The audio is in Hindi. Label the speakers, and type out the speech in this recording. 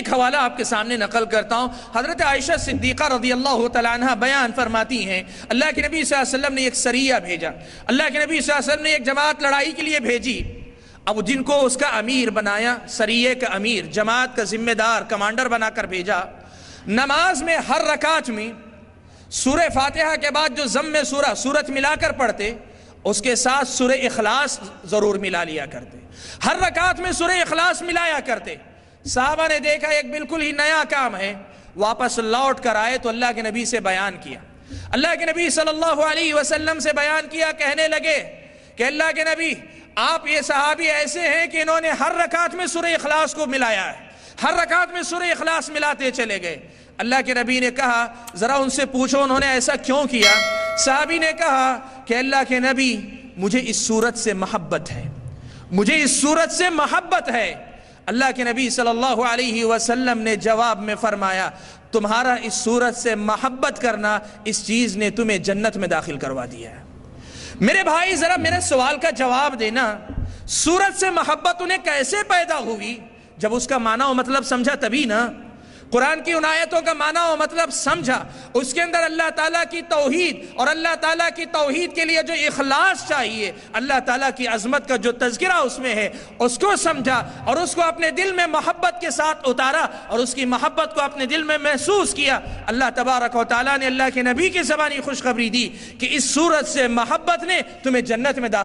Speaker 1: एक हवाला आपके सामने नकल करता हूँ हज़रत आयशा सिद्दीक़ा रजी अल्लाह तह बयान फरमाती हैं अल्लाह के नबी वसल्लम ने एक सरिया भेजा अल्लाह के नबी वसल्लम ने एक जमात लड़ाई के लिए भेजी अब जिनको उसका अमीर बनाया सरिये का अमीर जमात का जिम्मेदार कमांडर बनाकर भेजा नमाज में हर रकात में सूर्य फातिहा के बाद जो जम में सूरा सूरत मिलाकर पढ़ते उसके साथ सूर्य इखलास ज़रूर मिला लिया करते हर रकात में सूर्य इखलास मिलाया करते साहबा ने देखा एक बिल्कुल ही नया काम है वापस लौट कर आए तो अल्लाह के नबी से बयान किया अल्लाह के नबी सल्लल्लाहु अलैहि वसल्लम से बयान किया कहने लगे कि अल्लाह के नबी आप ये सहाबी ऐसे हैं कि इन्होंने हर रकात में सुर इखलास को मिलाया है हर रकात में सुर इखलास मिलाते चले गए अल्लाह के नबी ने कहा ज़रा उनसे पूछो उन्होंने ऐसा क्यों किया साहबी ने कहा कि अल्लाह के नबी मुझे इस सूरत से मोहब्बत है मुझे इस सूरत से मोहब्बत है अल्लाह के नबी सल्लल्लाहु अलैहि वसल्लम ने जवाब में फरमाया तुम्हारा इस सूरत से महब्बत करना इस चीज़ ने तुम्हें जन्नत में दाखिल करवा दिया है मेरे भाई ज़रा मेरे सवाल का जवाब देना सूरत से महब्बत उन्हें कैसे पैदा हुई जब उसका माना और मतलब समझा तभी ना कुरान की उनायतों का माना और मतलब समझा उसके अंदर अल्लाह ताला की तोहीद और अल्लाह ताला की तोहद के लिए जो इखलास चाहिए अल्लाह ताला की अजमत का जो तस्करा उसमें है उसको समझा और उसको अपने दिल में मोहब्बत के साथ उतारा और उसकी मोहब्बत को अपने दिल में महसूस किया अल्लाह तबारक ताली ने अल्लाह के नबी की जबानी खुशखबरी दी कि इस सूरत से मोहब्बत ने तुम्हें जन्नत में दाखिल